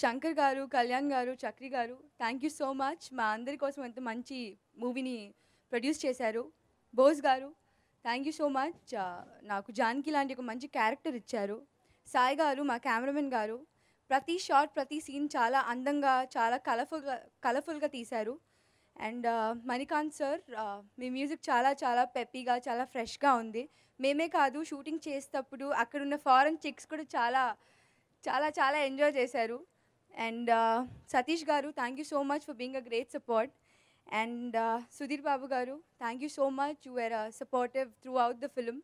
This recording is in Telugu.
శంకర్ గారు కళ్యాణ్ గారు చక్రి గారు థ్యాంక్ యూ సో మచ్ మా అందరి కోసం ఎంత మంచి మూవీని ప్రొడ్యూస్ చేశారు బోస్ గారు థ్యాంక్ యూ సో మచ్ నాకు జానకి లాంటి ఒక మంచి క్యారెక్టర్ ఇచ్చారు సాయి గారు మా కెమెరామెన్ గారు ప్రతి షాట్ ప్రతి సీన్ చాలా అందంగా చాలా కలర్ఫుల్గా కలర్ఫుల్గా తీశారు అండ్ మణికాంత్ సార్ మీ మ్యూజిక్ చాలా చాలా పెప్పీగా చాలా ఫ్రెష్గా ఉంది మేమే కాదు షూటింగ్ చేసేటప్పుడు అక్కడున్న ఫారెన్ చిక్స్ కూడా చాలా చాలా చాలా ఎంజాయ్ చేశారు And uh, Satish Garu, thank you so much for being a great support. And uh, Sudhir Babu Garu, thank you so much. You were uh, supportive throughout the film.